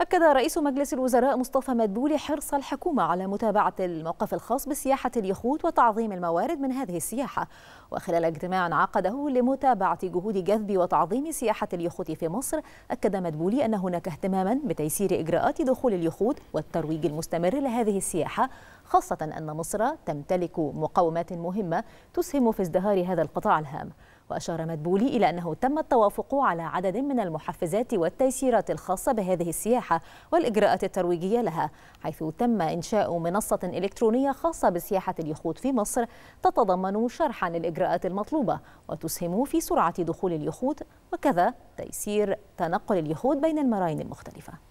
أكد رئيس مجلس الوزراء مصطفى مدبولي حرص الحكومة على متابعة الموقف الخاص بسياحة اليخوت وتعظيم الموارد من هذه السياحة وخلال اجتماع عقده لمتابعة جهود جذب وتعظيم سياحة اليخوت في مصر أكد مدبولي أن هناك اهتماما بتيسير إجراءات دخول اليخوت والترويج المستمر لهذه السياحة خاصة أن مصر تمتلك مقومات مهمة تسهم في ازدهار هذا القطاع الهام وأشار مدبولي إلى أنه تم التوافق على عدد من المحفزات والتيسيرات الخاصة بهذه السياحة والإجراءات الترويجية لها حيث تم إنشاء منصة إلكترونية خاصة بسياحة اليخوت في مصر تتضمن شرحا للإجراءات المطلوبة وتسهم في سرعة دخول اليخوت وكذا تيسير تنقل اليخوت بين المراين المختلفة